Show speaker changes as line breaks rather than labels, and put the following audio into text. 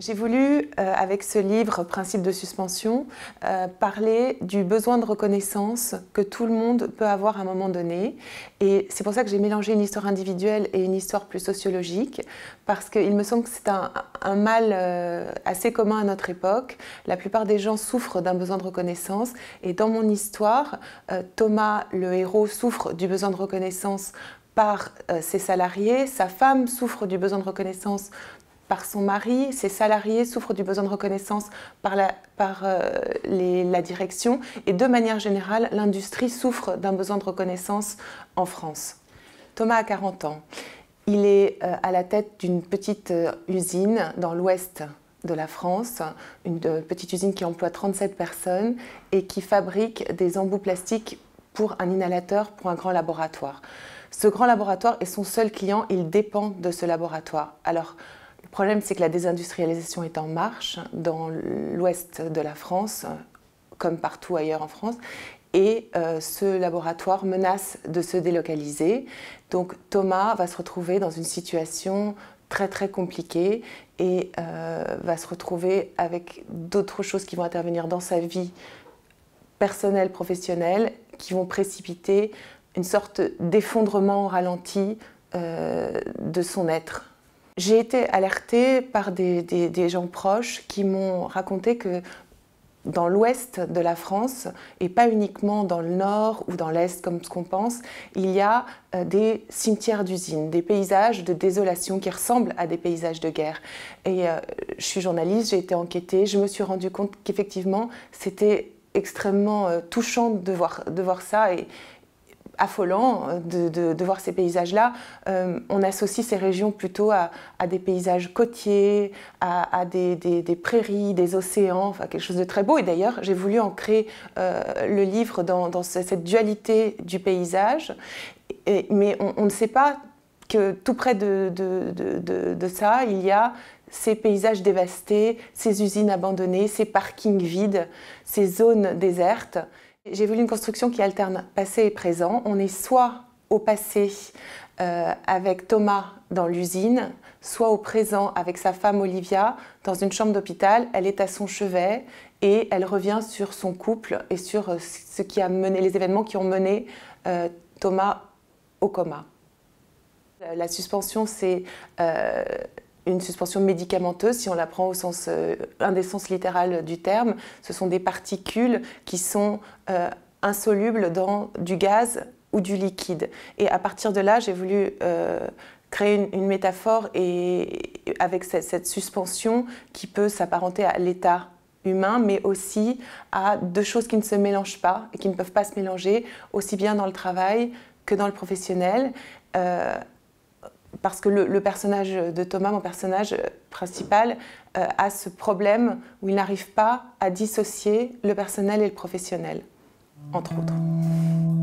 J'ai voulu, euh, avec ce livre, Principe de suspension, euh, parler du besoin de reconnaissance que tout le monde peut avoir à un moment donné. Et c'est pour ça que j'ai mélangé une histoire individuelle et une histoire plus sociologique, parce qu'il me semble que c'est un, mal euh, assez commun à notre époque. La plupart des gens souffrent d'un besoin de reconnaissance. Et dans mon histoire, Thomas, le héros, souffre du besoin de reconnaissance par ses salariés, sa femme souffre du besoin de reconnaissance par son mari, ses salariés souffrent du besoin de reconnaissance par euh, la, direction et de manière générale, l'industrie souffre d'un besoin de reconnaissance en France. Thomas a 40 ans. Il est euh, à la tête d'une petite euh, usine dans l'ouest de la France, une petite usine qui emploie 37 personnes et qui fabrique des embouts plastiques pour un inhalateur, pour un grand laboratoire. Ce grand laboratoire est son seul client, il dépend de ce laboratoire. Alors, le problème, c'est que la désindustrialisation est en marche dans l'ouest de la France, comme partout ailleurs en France, et euh, ce laboratoire menace de se délocaliser. Donc Thomas va se retrouver dans une situation très très compliquée et euh, va se retrouver avec d'autres choses qui vont intervenir dans sa vie personnelle, professionnelle, qui vont précipiter une sorte d'effondrement ralenti euh, de son être. J'ai été alertée par des, gens proches qui m'ont raconté que dans l'ouest de la France, et pas uniquement dans le nord ou dans l'est comme ce qu'on pense, il y a euh, des cimetières d'usines, des paysages de désolation qui ressemblent à des paysages de guerre. Et euh, je suis journaliste, j'ai été enquêtée, je me suis rendu compte qu'effectivement, c'était extrêmement euh, touchant de voir, de voir ça. Et, affolant euh, de, voir ces paysages-là. Euh, on associe ces régions plutôt à, des paysages côtiers, à, des, prairies, des océans, enfin quelque chose de très beau. Et d'ailleurs, j'ai voulu ancrer euh, le livre dans, cette dualité du paysage, mais on, ne sait pas que tout près de ça, il y a ces paysages dévastés, ces usines abandonnées, ces parkings vides, ces zones désertes. J'ai voulu une construction qui alterne passé et présent. On est soit au passé euh, avec Thomas dans l'usine, soit au présent avec sa femme Olivia dans une chambre d'hôpital. Elle est à son chevet et elle revient sur son couple et sur euh, ce qui a mené, les événements qui ont mené euh, Thomas au coma. La suspension, c'est une suspension médicamenteuse, si on la prend au sens, euh, des sens littéral du terme, ce sont des particules qui sont euh, insolubles dans du gaz ou du liquide. Et à partir de là, j'ai voulu euh, créer une, métaphore et, avec cette, suspension qui peut s'apparenter à l'état humain, mais aussi à deux choses qui ne se mélangent pas et qui ne peuvent pas se mélanger, aussi bien dans le travail que dans le professionnel parce que le, personnage de Thomas, mon personnage euh, principal, euh, a ce problème où il n'arrive pas à dissocier le personnel et le professionnel, entre autres.